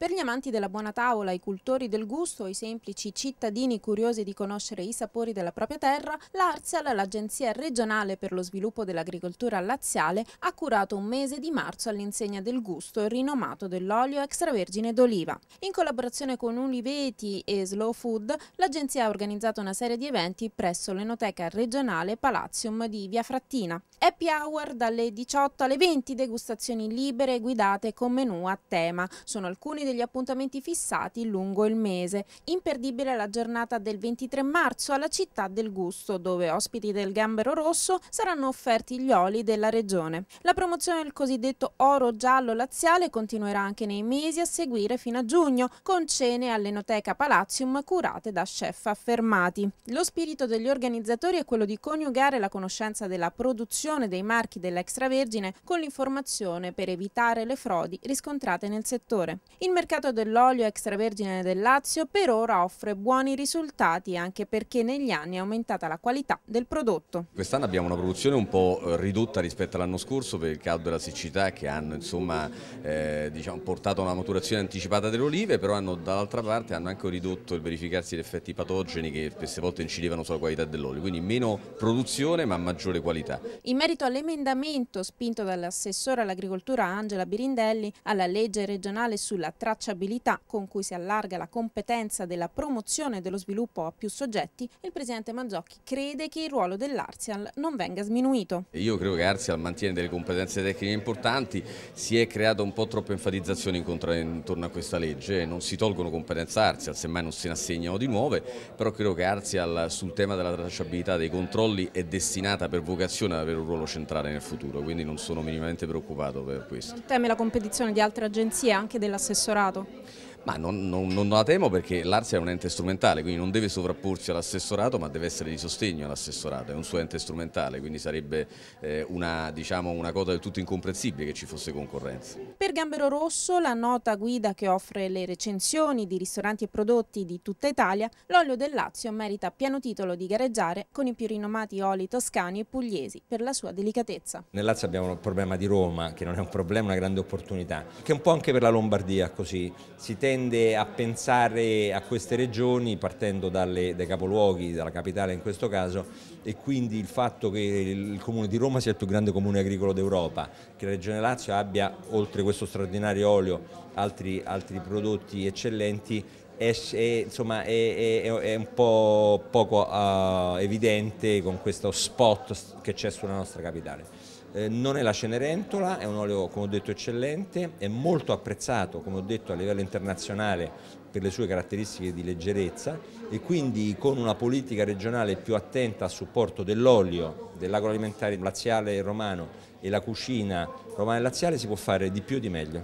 Per gli amanti della buona tavola, i cultori del gusto o i semplici cittadini curiosi di conoscere i sapori della propria terra, l'Arsal, l'Agenzia regionale per lo sviluppo dell'agricoltura laziale, ha curato un mese di marzo all'insegna del gusto rinomato dell'olio extravergine d'oliva. In collaborazione con Uliveti e Slow Food, l'Agenzia ha organizzato una serie di eventi presso l'Enoteca regionale Palazium di Via Frattina. Happy Hour dalle 18 alle 20, degustazioni libere guidate con menù a tema. Sono alcuni dei degli appuntamenti fissati lungo il mese. Imperdibile la giornata del 23 marzo alla città del Gusto, dove ospiti del Gambero Rosso saranno offerti gli oli della regione. La promozione del cosiddetto oro giallo laziale continuerà anche nei mesi a seguire fino a giugno, con cene all'Enoteca Palazzium curate da chef affermati. Lo spirito degli organizzatori è quello di coniugare la conoscenza della produzione dei marchi dell'extravergine con l'informazione per evitare le frodi riscontrate nel settore. Il mercato dell'olio extravergine del Lazio per ora offre buoni risultati anche perché negli anni è aumentata la qualità del prodotto. Quest'anno abbiamo una produzione un po' eh, ridotta rispetto all'anno scorso per il caldo e la siccità che hanno insomma, eh, diciamo, portato a una maturazione anticipata delle olive, però dall'altra parte hanno anche ridotto il verificarsi di effetti patogeni che queste volte incidevano sulla qualità dell'olio, quindi meno produzione ma maggiore qualità. In merito all'emendamento spinto dall'assessore all'agricoltura Angela Birindelli alla legge regionale sulla trasparenza tracciabilità con cui si allarga la competenza della promozione dello sviluppo a più soggetti, il presidente Manzocchi crede che il ruolo dell'Arsial non venga sminuito. Io credo che Arsial mantiene delle competenze tecniche importanti, si è creata un po' troppa enfatizzazione intorno a questa legge, non si tolgono competenze Arsial, semmai non se ne assegnano di nuove, però credo che Arsial sul tema della tracciabilità dei controlli è destinata per vocazione ad avere un ruolo centrale nel futuro, quindi non sono minimamente preoccupato per questo. Non teme la competizione di altre agenzie, anche dell'assessorato? imparato. Ma non, non, non, la temo perché l'Arsia è un ente strumentale, quindi non deve sovrapporsi all'assessorato, ma deve essere di sostegno all'assessorato, è un suo ente strumentale, quindi sarebbe eh, una, diciamo, una, cosa del tutto incomprensibile che ci fosse concorrenza. Per Gambero Rosso, la nota guida che offre le recensioni di ristoranti e prodotti di tutta Italia, l'olio del Lazio merita pieno titolo di gareggiare con i più rinomati oli toscani e pugliesi per la sua delicatezza. Nel Lazio abbiamo il problema di Roma, che non è un problema, è una grande opportunità, che un po' anche per la Lombardia così si tende tende a pensare a queste regioni partendo dalle, dai capoluoghi, dalla capitale in questo caso, e quindi il fatto che il comune di Roma sia il più grande comune agricolo d'Europa, che la regione Lazio abbia, oltre questo straordinario olio, altri, altri prodotti eccellenti, è, è, insomma, è, è, un po' poco uh, evidente con questo spot che c'è sulla nostra capitale. Eh, non è la Cenerentola, è un olio come ho detto eccellente, è molto apprezzato come ho detto a livello internazionale per le sue caratteristiche di leggerezza e quindi con una politica regionale più attenta a supporto dell'olio, dell'agroalimentare laziale e romano e la cucina romana e laziale si può fare di più e di meglio.